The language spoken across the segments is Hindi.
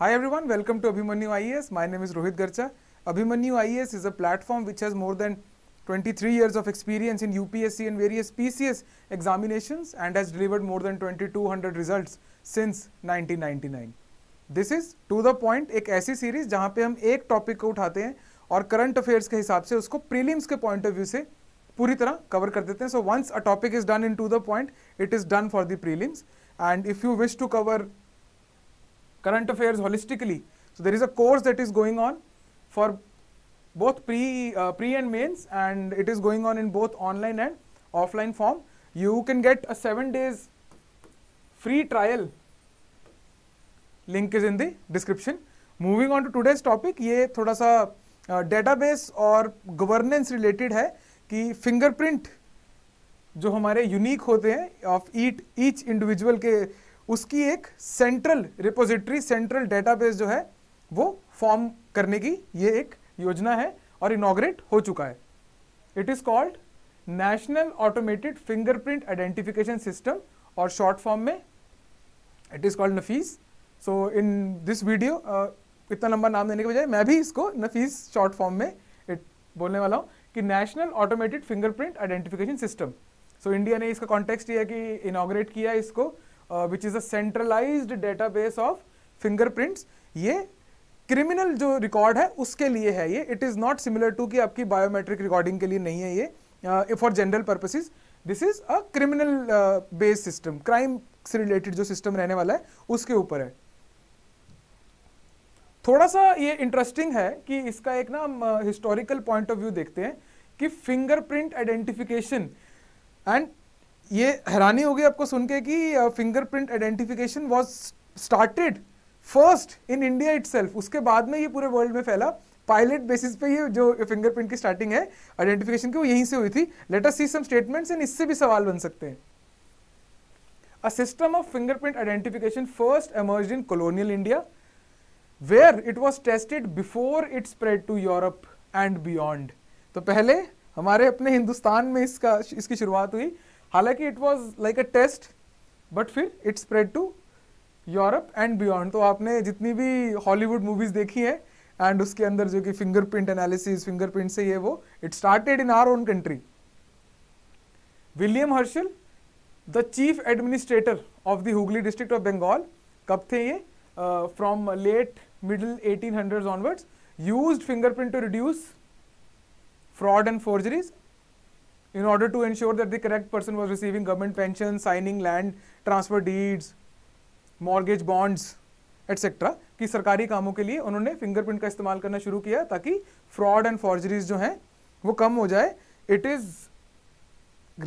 Hi everyone, welcome to Abhimanyu IES. My name is Rohit Garcha. Abhimanyu IES is a platform which has more than 23 years of experience in UPSC and various PCS examinations and has delivered more than 2200 results since 1999. This is To The Point, एक ऐसी सीरीज जहां पे हम एक टॉपिक को उठाते हैं और करंट अफेयर्स के हिसाब से उसको प्रीलिम्स के पॉइंट ऑफ व्यू से पूरी तरह कवर कर देते हैं so once a topic is done in to the point it is done for the prelims and if you wish to cover current affairs holistically. So there is a course that is going on for both pre, uh, pre and mains and it is going on in both online and offline form. You can get a 7 days free trial. Link is in the description. Moving on to today's topic, ye thoda sa database और गवर्नेंस रिलेटेड है कि फिंगरप्रिंट जो हमारे यूनिक होते हैं ऑफ ईट ईच इंडिविजुअल के उसकी एक सेंट्रल रिपोजिटरी सेंट्रल डेटाबेस जो है वो फॉर्म करने की ये एक योजना है और इनाग्रेट हो चुका है it is called national automated fingerprint identification system और शॉर्ट फॉर्म में it is called NAFIS so in this video इतना लंबा नाम देने के बजाय मैं भी इसको नफीस शॉर्ट फॉर्म में इट बोलने वाला हूँ कि national automated fingerprint identification system so India ने इसका कॉन्टेक्स्ट यह कि इनाग्रेट किया इसको which is a centralized database of fingerprints ये क्रिमिनल जो रिकॉर्ड है उसके लिए है ये it is not similar to कि आपकी बायोमेट्रिक रिकॉर्डिंग के लिए नहीं है ये for general purposes this is a criminal based system crime से रिलेटेड जो सिस्टम रहने वाला है उसके ऊपर है थोड़ा सा ये इंटरेस्टिंग है कि इसका एक ना हम हिस्टोरिकल पॉइंट ऑफ व्यू देखते हैं कि फिंगरप्रिंट आइडेंटिफिकेशन एंड ये हैरानी होगी आपको सुन के कि fingerprint identification was started first in India it उसके बाद में ये पूरे वर्ल्ड में फैला पायलट बेसिस पे ये जो फिंगरप्रिंट की स्टार्टिंग है आइडेंटिफिकेशन की वो यहीं से हुई थी let us see some statements and इससे भी सवाल बन सकते हैं a system of fingerprint identification first emerge in colonial India where it was tested before it spread to Europe and beyond तो पहले हमारे अपने हिंदुस्तान में इसका इसकी शुरुआत हुई हालांकि it was like a test but फिर it spread to Europe and beyond तो आपने जितनी भी हॉलीवुड मूवीज़ देखी है एंड उसके अंदर जो कि फिंगरप्रिंट एनालिसिस फिंगरप्रिंट से ये वो it started in our own country William Herschel the chief administrator of the Hooghly district of Bengal कब थे ये from late middle eighteen hundred onwards use fingerprint to reduce fraud and forgeries in order to ensure that the correct person was receiving government pension, signing land transfer deeds, mortgage bonds, etc. कि सरकारी कामों के लिए उन्होंने फिंगरप्रिंट का इस्तेमाल करना शुरू किया ताकि फ्रॉड एंड फॉर्जरीज जो हैं वो कम हो जाए इट इज़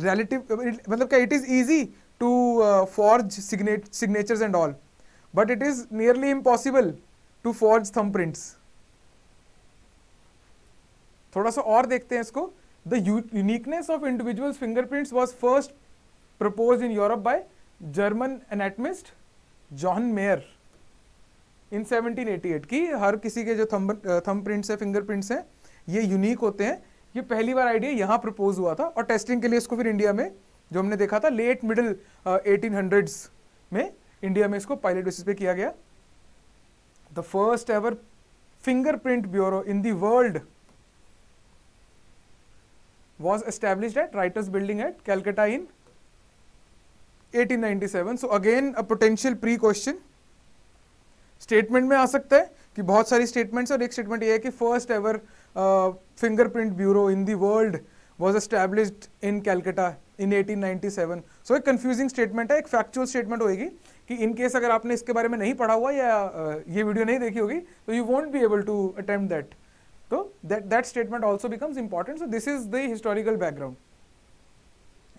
रिलेटिव मतलब क्या it is easy to forge signatures and all but it is nearly impossible to forge thumb prints थोड़ा सा और देखते हैं इसको The uniqueness of individuals' fingerprints was first proposed in Europe by German anatomist John Mayer in 1788 की हर किसी के जो थंब थंब uh, हैं फिंगर हैं ये यूनिक होते हैं ये पहली बार आइडिया यहाँ प्रपोज हुआ था और टेस्टिंग के लिए इसको फिर इंडिया में जो हमने देखा था लेट मिडिल एटीन हंड्रेड्स में इंडिया में इसको पायलट बेसिस पे किया गया the first ever fingerprint bureau in the world was established at Writers Building at Calcutta in 1897. So again a potential pre question. Statement में आ सकता है कि बहुत सारी स्टेटमेंट्स और एक स्टेटमेंट ये है कि first ever fingerprint bureau in the world was established in Calcutta in 1897 so एक कंफ्यूजिंग स्टेटमेंट है एक फैक्चुअल स्टेटमेंट होगी कि इन केस अगर आपने इसके बारे में नहीं पढ़ा हुआ या uh, ये वीडियो नहीं देखी होगी तो you won't be able to attempt that तो that that statement also becomes important. So this is the historical background.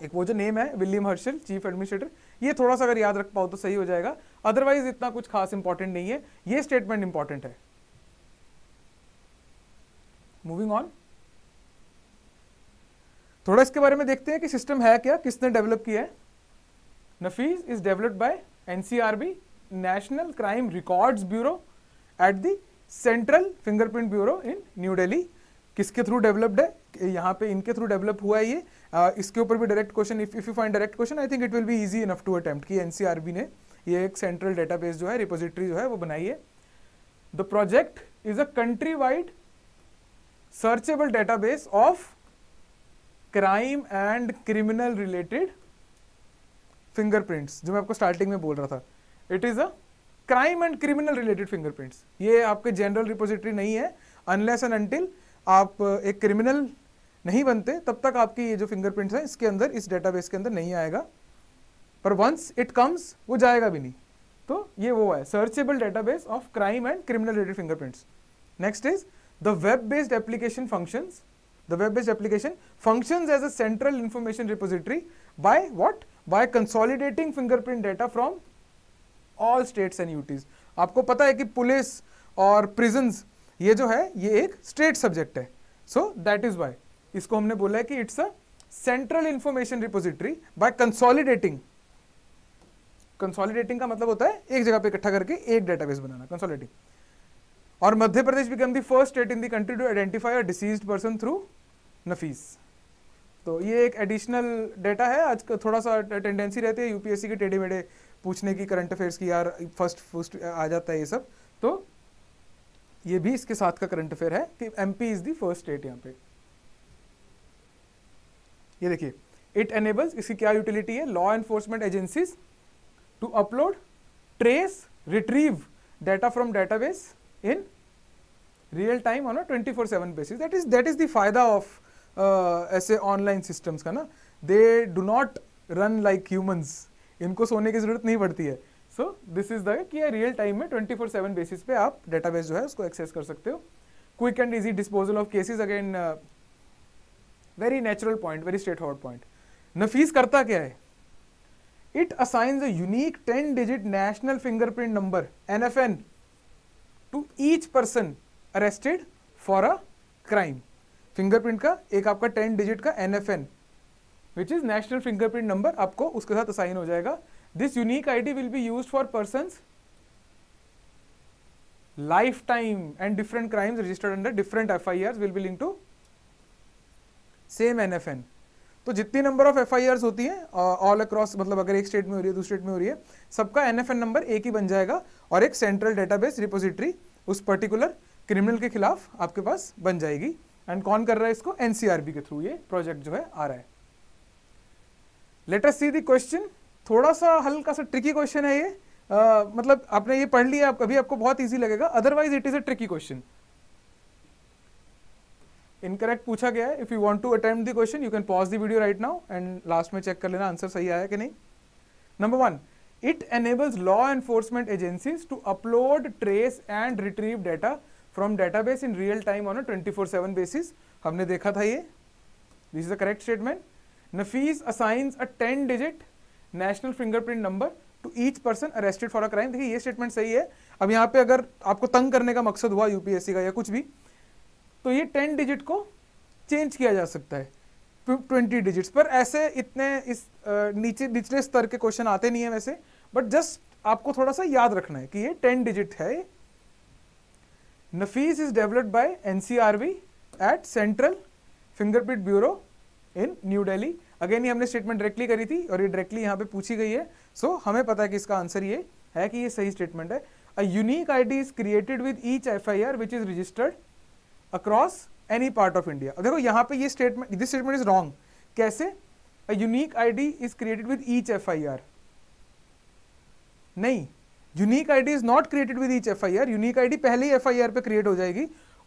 एक वो जो नेम है विलियम हर्शल चीफ एडमिनिस्ट्रेटर ये थोड़ा सा अगर याद रख पाओ तो सही हो जाएगा अदरवाइज इतना कुछ खास इंपॉर्टेंट नहीं है ये स्टेटमेंट इंपॉर्टेंट है मूविंग ऑन थोड़ा इसके बारे में देखते हैं कि सिस्टम है क्या किसने डेवलप किया है NAFIS is developed by NCRB national crime records bureau at the central fingerprint bureau in new Delhi किसके थ्रू डेवलप्ड है यहाँ पे इनके थ्रू डेवलप हुआ है ये आ, इसके ऊपर भी direct question if if you find direct question I think it will be easy enough to attempt कि एनसीआरबी ने ये एक सेंट्रल डेटाबेस जो है रिपोजिटरी जो है वो बनाई है the project is a country wide searchable database of crime and criminal related fingerprints जो मैं आपको स्टार्टिंग में बोल रहा था it is a crime and criminal related fingerprints ये आपके जनरल रिपोजिटरी नहीं है अनलेस एंड अनटिल आप uh, एक क्रिमिनल नहीं बनते तब तक आपकी ये जो फिंगरप्रिंट्स हैं इसके अंदर इस डेटाबेस के अंदर नहीं आएगा पर वंस इट कम्स वो जाएगा भी नहीं तो ये वो है searchable database of crime and criminal related fingerprints next is the web based application functions the web based application function as a central information repository by what by consolidating fingerprint data from all states and UTs आपको पता है कि पुलिस और प्रिजन्स ये जो है ये एक स्टेट सब्जेक्ट है सो दैट इज वाई इसको हमने बोला है कि it's a central information repository by consolidating consolidating का मतलब होता है एक जगह पे इकट्ठा करके एक डेटाबेस बनाना कंसोलिडेटिंग और Madhya Pradesh become the first state in the country to identify a deceased person through NAFIS तो ये एक एडिशनल डेटा है आज का थोड़ा सा टेंडेंसी रहती है यूपीएससी के टेढ़े मेढ़े पूछने की करंट अफेयर्स की यार फर्स्ट फर्स्ट आ जाता है ये सब तो ये भी इसके साथ का करंट अफेयर है कि M is the first state यहाँ पे ये देखिए इट एनेबल्स इसकी क्या यूटिलिटी है law enforcement agencies to upload trace retrieve data from database in real time on twenty four seven basis that is that is the फायदा ऑफ ऐसे ऑनलाइन सिस्टम्स का ना they do not run like humans इनको सोने की ज़रूरत नहीं पड़ती है सो दिस इज द कि रियल टाइम में ट्वेंटी फोर सेवन बेसिस पे आप डेटाबेस जो है उसको एक्सेस कर सकते हो quick and easy disposal of cases again very natural point very straight hard point NAFIS करता क्या है it assign unique ten digit national fingerprint number N F N to each person arrested for a crime fingerprint का एक आपका टेन डिजिट का N F N which is national fingerprint number आपको उसके साथ असाइन हो जाएगा this unique ID will be use for person life time and different crimes registered under different F I R will be link to same N F N तो जितनी number of F I R होती है ऑल अक्रॉस मतलब अगर एक स्टेट में हो रही है दूसरे स्टेट में हो रही है सबका एन एफ एन नंबर एक ही बन जाएगा और एक सेंट्रल डेटाबेस रिपोजिटरी उस पर्टिकुलर क्रिमिनल के खिलाफ आपके पास बन जाएगी एंड कौन कर रहा है इसको एनसीआरबी के थ्रू ये प्रोजेक्ट जो है आ रहा है लेटर सी दी क्वेश्चन थोड़ा सा हल्का सा ट्रिकी क्वेश्चन है ये आ, मतलब आपने ये पढ़ लिया आप, कभी आपको बहुत इजी लगेगा otherwise it is a tricky question incorrect पूछा गया है if you want to attempt the question you can pause the video right now and last में चेक कर लेना आंसर सही आया कि नहीं number one it enables law enforcement agencies to upload trace and retrieve data from database in real time on a 24/7 basis हमने देखा था ये this is the correct statement Nafees assigns a ten digit national fingerprint number to each person arrested for a crime देखिए ये स्टेटमेंट सही है अब यहाँ पे अगर आपको तंग करने का मकसद हुआ यूपीएससी का या कुछ भी तो ये टेन डिजिट को चेंज किया जा सकता है ट्वेंटी डिजिट्स पर ऐसे इतने इस नीचे निचले स्तर के क्वेश्चन आते नहीं है वैसे बट जस्ट आपको थोड़ा सा याद रखना है कि ये टेन डिजिट है Nafis is developed by NCRB at central fingerprint bureau in New Delhi again ये हमने स्टेटमेंट डायरेक्टली करी थी और ये डायरेक्टली यहाँ पे पूछी गई है सो so, हमें पता है कि इसका आंसर ये है कि ये सही स्टेटमेंट है a unique ID is created with each F I R which is registered across any part of India देखो यहाँ पे ये statement this statement is wrong कैसे a unique ID is created with each F I R नहीं unique ID is not created with each FIR unique ID पहले ही एफआईआर पे क्रिएट हो जाएगी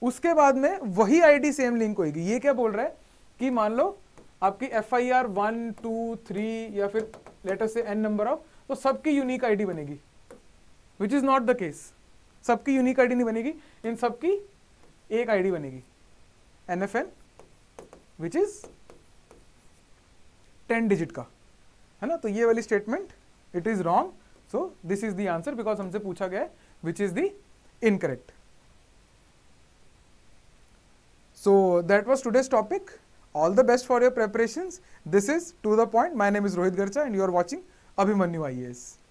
उसके बाद में वही आईडी सेम लिंक होगी ये क्या बोल रहा है कि मान लो आपकी F I R one two three या फिर लेटर से एन नंबर ऑफ तो सबकी यूनिक आईडी बनेगी which is not the case सबकी यूनिक आईडी नहीं बनेगी इन सबकी एक आईडी बनेगी N F N which is ten digit का है ना तो ये वाली statement it is wrong so this is the answer because हमसे पूछा गया which is the incorrect so that was today's topic all the best for your preparation this is to the point my name is Rohit गर्चा and you are watching Abhimanyu I S